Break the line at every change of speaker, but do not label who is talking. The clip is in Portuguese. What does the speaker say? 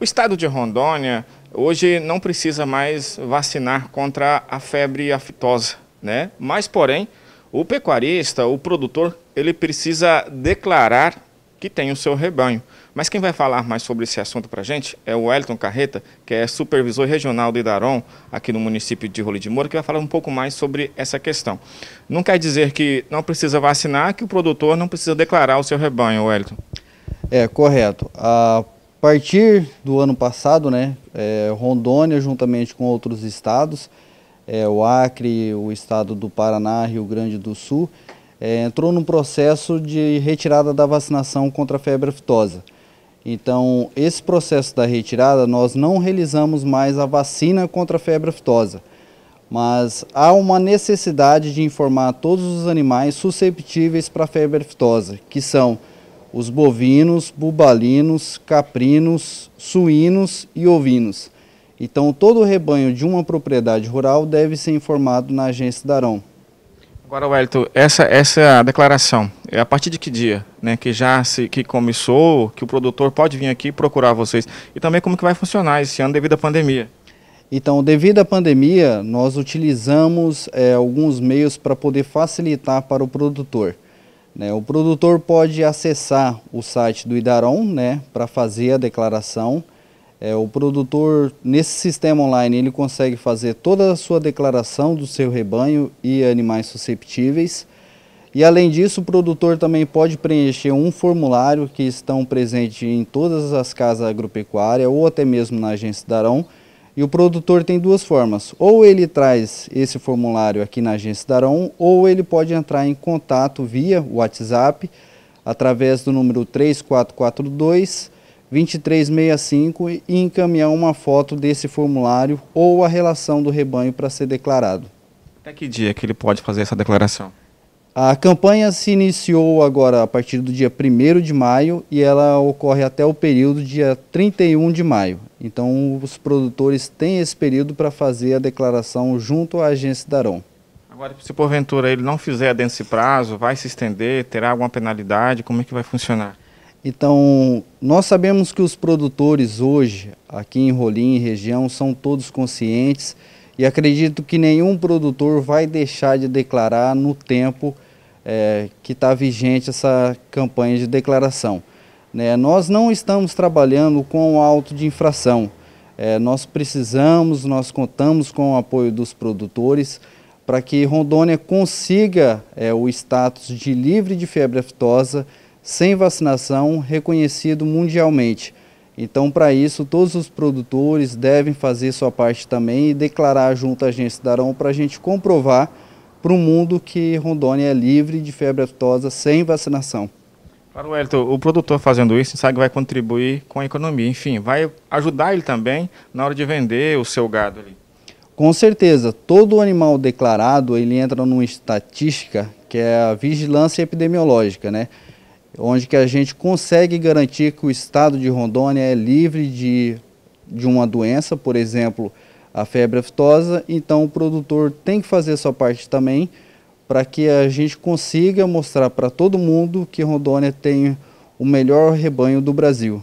O estado de Rondônia hoje não precisa mais vacinar contra a febre aftosa, né? Mas, porém, o pecuarista, o produtor, ele precisa declarar que tem o seu rebanho. Mas quem vai falar mais sobre esse assunto para a gente é o Wellington Carreta, que é supervisor regional do Idaron, aqui no município de Rolim de Moura, que vai falar um pouco mais sobre essa questão. Não quer dizer que não precisa vacinar, que o produtor não precisa declarar o seu rebanho, Wellington.
É, correto. A a partir do ano passado, né, é, Rondônia, juntamente com outros estados, é, o Acre, o estado do Paraná, Rio Grande do Sul, é, entrou num processo de retirada da vacinação contra a febre aftosa. Então, esse processo da retirada, nós não realizamos mais a vacina contra a febre aftosa, mas há uma necessidade de informar todos os animais susceptíveis para a febre aftosa, que são os bovinos, bubalinos, caprinos, suínos e ovinos. Então, todo o rebanho de uma propriedade rural deve ser informado na agência Arão.
Agora, Wellington, essa, essa é declaração, é a partir de que dia né, que já se, que começou, que o produtor pode vir aqui procurar vocês? E também como que vai funcionar esse ano devido à pandemia?
Então, devido à pandemia, nós utilizamos é, alguns meios para poder facilitar para o produtor. Né? O produtor pode acessar o site do Idaron né, para fazer a declaração. É, o produtor, nesse sistema online, ele consegue fazer toda a sua declaração do seu rebanho e animais susceptíveis. E além disso, o produtor também pode preencher um formulário que estão presentes em todas as casas agropecuárias ou até mesmo na agência Darão, e o produtor tem duas formas, ou ele traz esse formulário aqui na agência da ou ele pode entrar em contato via WhatsApp, através do número 3442 2365 e encaminhar uma foto desse formulário ou a relação do rebanho para ser declarado.
Até que dia que ele pode fazer essa declaração?
A campanha se iniciou agora a partir do dia 1 de maio e ela ocorre até o período dia 31 de maio. Então os produtores têm esse período para fazer a declaração junto à agência Daron.
Agora, se porventura ele não fizer dentro desse prazo, vai se estender, terá alguma penalidade, como é que vai funcionar?
Então, nós sabemos que os produtores hoje, aqui em Rolim, região, são todos conscientes e acredito que nenhum produtor vai deixar de declarar no tempo é, que está vigente essa campanha de declaração. Né? Nós não estamos trabalhando com o auto de infração. É, nós precisamos, nós contamos com o apoio dos produtores para que Rondônia consiga é, o status de livre de febre aftosa sem vacinação reconhecido mundialmente. Então, para isso, todos os produtores devem fazer sua parte também e declarar junto à agência da Arão para a gente comprovar para um mundo que Rondônia é livre de febre aftosa sem vacinação.
o Elton, o produtor fazendo isso sabe que vai contribuir com a economia, enfim, vai ajudar ele também na hora de vender o seu gado ali.
Com certeza, todo animal declarado, ele entra numa estatística que é a vigilância epidemiológica, né? Onde que a gente consegue garantir que o estado de Rondônia é livre de, de uma doença, por exemplo, a febre aftosa, então o produtor tem que fazer a sua parte também para que a gente consiga mostrar para todo mundo que Rondônia tem o melhor rebanho do Brasil.